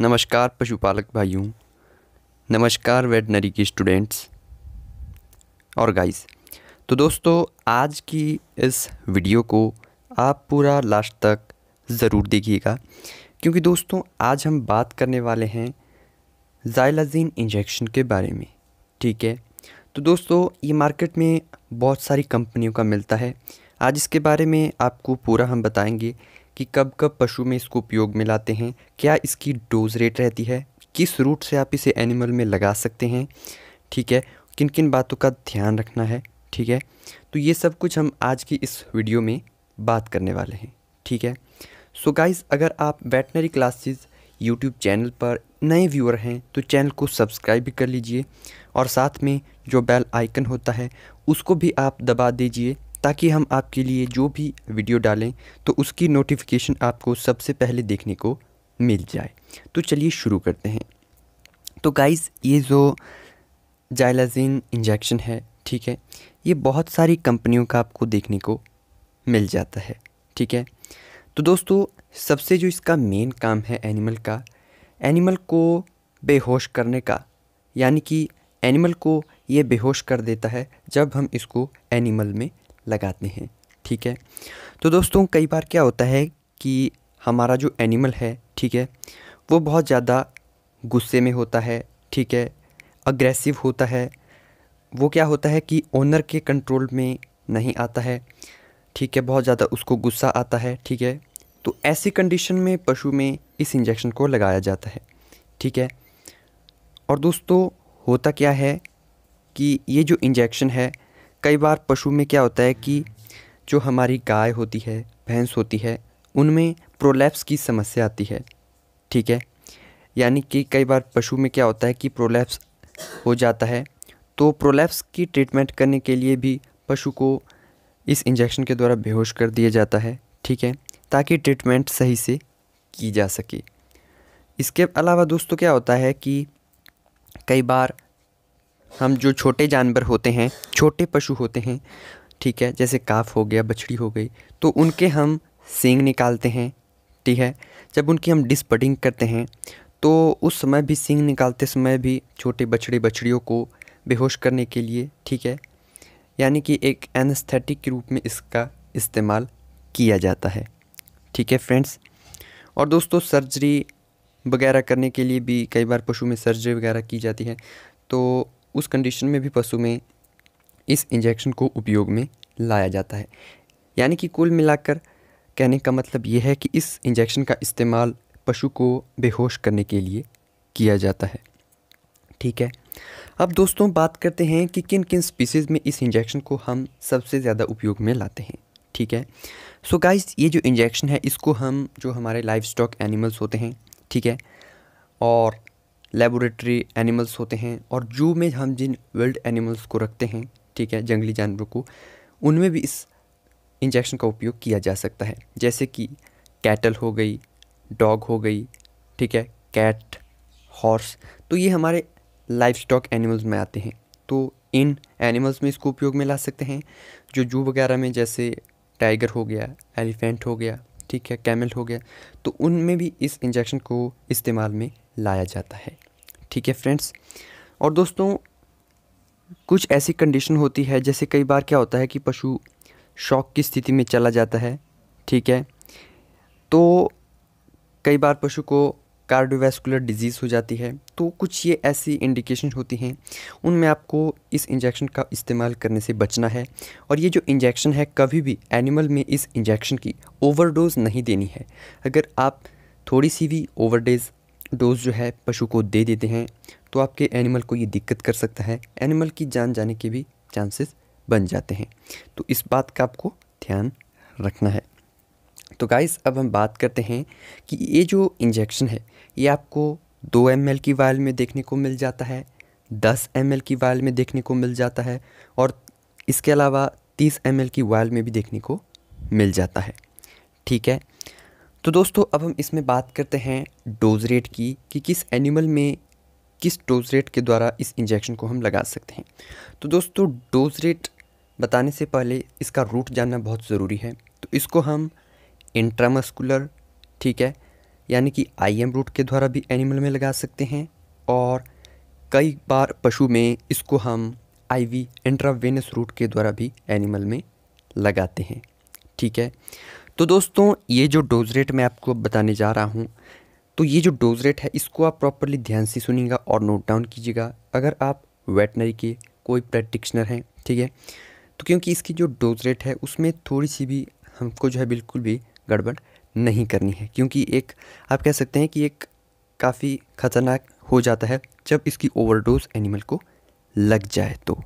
नमस्कार पशुपालक भाइयों नमस्कार वेटनरी की स्टूडेंट्स और गाइस तो दोस्तों आज की इस वीडियो को आप पूरा लास्ट तक ज़रूर देखिएगा क्योंकि दोस्तों आज हम बात करने वाले हैं जाइलाजीन इंजेक्शन के बारे में ठीक है तो दोस्तों ये मार्केट में बहुत सारी कंपनियों का मिलता है आज इसके बारे में आपको पूरा हम बताएंगे कि कब कब पशु में इसको उपयोग में लाते हैं क्या इसकी डोज रेट रहती है किस रूट से आप इसे एनिमल में लगा सकते हैं ठीक है किन किन बातों का ध्यान रखना है ठीक है तो ये सब कुछ हम आज की इस वीडियो में बात करने वाले हैं ठीक है सो so गाइज अगर आप वेटनरी क्लासेस यूट्यूब चैनल पर नए व्यूअर हैं तो चैनल को सब्सक्राइब भी कर लीजिए और साथ में जो बेल आइकन होता है उसको भी आप दबा दीजिए ताकि हम आपके लिए जो भी वीडियो डालें तो उसकी नोटिफिकेशन आपको सबसे पहले देखने को मिल जाए तो चलिए शुरू करते हैं तो गाइज़ ये जो जाइलाजिन इंजेक्शन है ठीक है ये बहुत सारी कंपनियों का आपको देखने को मिल जाता है ठीक है तो दोस्तों सबसे जो इसका मेन काम है एनिमल का एनिमल को बेहोश करने का यानी कि एनिमल को ये बेहोश कर देता है जब हम इसको एनिमल में लगाते हैं ठीक है तो दोस्तों कई बार क्या होता है कि हमारा जो एनिमल है ठीक है वो बहुत ज़्यादा गुस्से में होता है ठीक है अग्रेसिव होता है वो क्या होता है कि ओनर के कंट्रोल में नहीं आता है ठीक है बहुत ज़्यादा उसको गुस्सा आता है ठीक है तो ऐसी कंडीशन में पशु में इस इंजेक्शन को लगाया जाता है ठीक है और दोस्तों होता क्या है कि ये जो इंजेक्शन है कई बार पशु में क्या होता है कि जो हमारी गाय होती है भैंस होती है उनमें प्रोलैप्स की समस्या आती है ठीक है यानी कि कई बार पशु में क्या होता है कि प्रोलैप्स हो जाता है तो प्रोलैप्स की ट्रीटमेंट करने के लिए भी पशु को इस इंजेक्शन के द्वारा बेहोश कर दिया जाता है ठीक है ताकि ट्रीटमेंट सही से की जा सके इसके अलावा दोस्तों क्या होता है कि कई बार हम जो छोटे जानवर होते हैं छोटे पशु होते हैं ठीक है जैसे काफ हो गया बछड़ी हो गई तो उनके हम सींग निकालते हैं ठीक है जब उनकी हम डिस्पटिंग करते हैं तो उस समय भी सींग निकालते समय भी छोटे बछड़े बछड़ियों को बेहोश करने के लिए ठीक है यानी कि एक एनस्थेटिक के रूप में इसका इस्तेमाल किया जाता है ठीक है फ्रेंड्स और दोस्तों सर्जरी वगैरह करने के लिए भी कई बार पशु में सर्जरी वगैरह की जाती है तो उस कंडीशन में भी पशु में इस इंजेक्शन को उपयोग में लाया जाता है यानी कि कुल मिलाकर कहने का मतलब यह है कि इस इंजेक्शन का इस्तेमाल पशु को बेहोश करने के लिए किया जाता है ठीक है अब दोस्तों बात करते हैं कि किन किन स्पीसीज़ में इस इंजेक्शन को हम सबसे ज़्यादा उपयोग में लाते हैं ठीक है सो so गाइस ये जो इंजेक्शन है इसको हम जो हमारे लाइव स्टॉक एनिमल्स होते हैं ठीक है और लेबोरेटरी एनिमल्स होते हैं और जू में हम जिन वर्ल्ड एनिमल्स को रखते हैं ठीक है जंगली जानवरों को उनमें भी इस इंजेक्शन का उपयोग किया जा सकता है जैसे कि कैटल हो गई डॉग हो गई ठीक है कैट हॉर्स तो ये हमारे लाइफ स्टॉक एनिमल्स में आते हैं तो इन एनिमल्स में इसको उपयोग में ला सकते हैं जो जू वगैरह में जैसे टाइगर हो गया एलिफेंट हो गया ठीक है कैमल हो गया तो उनमें भी इस इंजेक्शन को इस्तेमाल में लाया जाता है ठीक है फ्रेंड्स और दोस्तों कुछ ऐसी कंडीशन होती है जैसे कई बार क्या होता है कि पशु शौक की स्थिति में चला जाता है ठीक है तो कई बार पशु को कार्डियोवैस्कुलर डिजीज़ हो जाती है तो कुछ ये ऐसी इंडिकेशन होती हैं उनमें आपको इस इंजेक्शन का इस्तेमाल करने से बचना है और ये जो इंजेक्शन है कभी भी एनिमल में इस इंजेक्शन की ओवरडोज नहीं देनी है अगर आप थोड़ी सी भी ओवरडेज डोज़ जो है पशु को दे देते हैं तो आपके एनिमल को ये दिक्कत कर सकता है एनिमल की जान जाने के भी चांसेस बन जाते हैं तो इस बात का आपको ध्यान रखना है तो गाइस अब हम बात करते हैं कि ये जो इंजेक्शन है ये आपको दो एम की वायल में देखने को मिल जाता है दस एम की वायल में देखने को मिल जाता है और इसके अलावा तीस एम की वायल में भी देखने को मिल जाता है ठीक है तो दोस्तों अब हम इसमें बात करते हैं डोज रेट की कि किस एनिमल में किस डोज रेट के द्वारा इस इंजेक्शन को हम लगा सकते हैं तो दोस्तों डोज रेट बताने से पहले इसका रूट जानना बहुत ज़रूरी है तो इसको हम इंट्रामस्कुलर ठीक है यानी कि आई एम रूट के द्वारा भी एनिमल में लगा सकते हैं और कई बार पशु में इसको हम आईवी इंट्रावेनस रूट के द्वारा भी एनिमल में लगाते हैं ठीक है तो दोस्तों ये जो डोज रेट मैं आपको बताने जा रहा हूँ तो ये जो डोज रेट है इसको आप प्रॉपरली ध्यान से सुनिएगा और नोट डाउन कीजिएगा अगर आप वेटनरी के कोई प्रैक्टिशनर हैं ठीक है तो क्योंकि इसकी जो डोज रेट है उसमें थोड़ी सी भी हमको जो है बिल्कुल भी गड़बड़ नहीं करनी है क्योंकि एक आप कह सकते हैं कि एक काफ़ी ख़तरनाक हो जाता है जब इसकी ओवरडोज एनिमल को लग जाए तो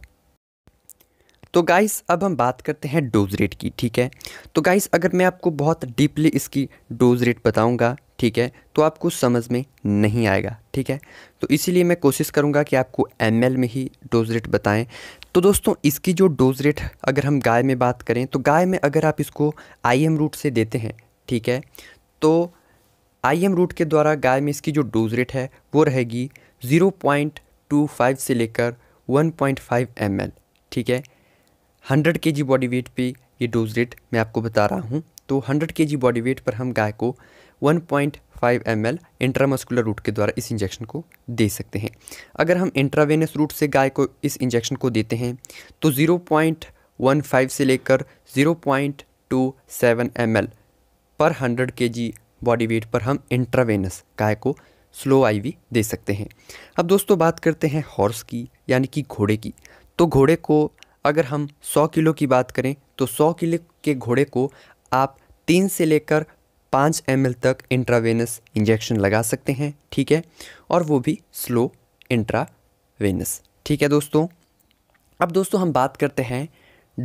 तो गाइस अब हम बात करते हैं डोज रेट की ठीक है तो गाइस अगर मैं आपको बहुत डीपली इसकी डोज रेट बताऊंगा ठीक है तो आपको समझ में नहीं आएगा ठीक है तो इसीलिए मैं कोशिश करूंगा कि आपको एम में ही डोज रेट बताएं तो दोस्तों इसकी जो डोज रेट अगर हम गाय में बात करें तो गाय में अगर आप इसको आई रूट से देते हैं ठीक है तो आई रूट के द्वारा गाय में इसकी जो डोज रेट है वो रहेगी ज़ीरो पॉइंट टू फाइव से लेकर वन पॉइंट फाइव एम ठीक है 100 के जी बॉडी वेट पे ये डोज रेट मैं आपको बता रहा हूँ तो 100 के जी बॉडी वेट पर हम गाय को 1.5 पॉइंट इंट्रामस्कुलर रूट के द्वारा इस इंजेक्शन को दे सकते हैं अगर हम इंट्रावेनस रूट से गाय को इस इंजेक्शन को देते हैं तो 0.15 से लेकर 0.27 एल पर 100 के जी बॉडी वेट पर हम इंट्रावेनस गाय को स्लो आईवी दे सकते हैं अब दोस्तों बात करते हैं हॉर्स की यानी कि घोड़े की तो घोड़े को अगर हम 100 किलो की बात करें तो 100 किलो के घोड़े को आप तीन से लेकर पाँच एम तक इंट्रावेनस इंजेक्शन लगा सकते हैं ठीक है और वो भी स्लो इंट्रावेनस ठीक है दोस्तों अब दोस्तों हम बात करते हैं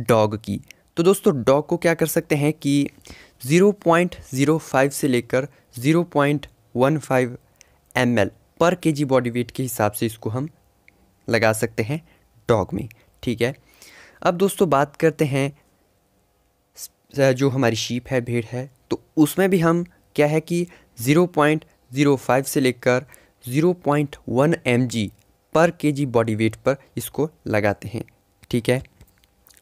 डॉग की तो दोस्तों डॉग को क्या कर सकते हैं कि 0.05 से लेकर 0.15 पॉइंट पर के बॉडी वेट के हिसाब से इसको हम लगा सकते हैं डॉग में ठीक है अब दोस्तों बात करते हैं जो हमारी शीप है भेड़ है तो उसमें भी हम क्या है कि 0.05 से लेकर 0.1 पॉइंट पर जी बॉडी वेट पर इसको लगाते हैं ठीक है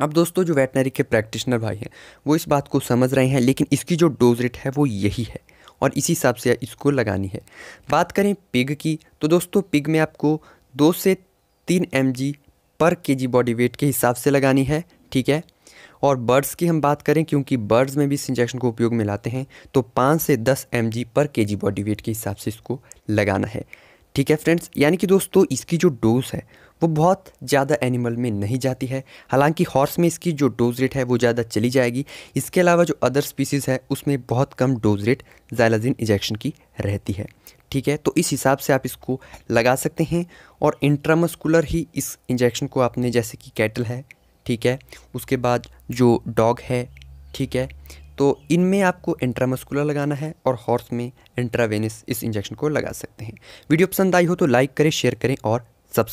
अब दोस्तों जो वेटनरी के प्रैक्टिशनर भाई हैं वो इस बात को समझ रहे हैं लेकिन इसकी जो डोज रेट है वो यही है और इसी हिसाब से इसको लगानी है बात करें पिग की तो दोस्तों पिग में आपको दो से तीन एम पर जी बॉडी वेट के हिसाब से लगानी है ठीक है और बर्ड्स की हम बात करें क्योंकि बर्ड्स में भी इस इंजेक्शन को उपयोग में लाते हैं तो पाँच से दस एम पर के बॉडी वेट के हिसाब से इसको लगाना है ठीक है फ्रेंड्स यानी कि दोस्तों इसकी जो डोज है वो बहुत ज़्यादा एनिमल में नहीं जाती है हालांकि हॉर्स में इसकी जो डोज रेट है वो ज़्यादा चली जाएगी इसके अलावा जो अदर स्पीसीज़ है उसमें बहुत कम डोज रेट जैलाजिन इंजेक्शन की रहती है ठीक है तो इस हिसाब से आप इसको लगा सकते हैं और इंट्रामस्कुलर ही इस इंजेक्शन को आपने जैसे कि कैटल है ठीक है उसके बाद जो डॉग है ठीक है तो इनमें आपको इंट्रामस्कुलर लगाना है और हॉर्स में इंट्रावेनस इस इंजेक्शन को लगा सकते हैं वीडियो पसंद आई हो तो लाइक करें शेयर करें और सब्सक्राइब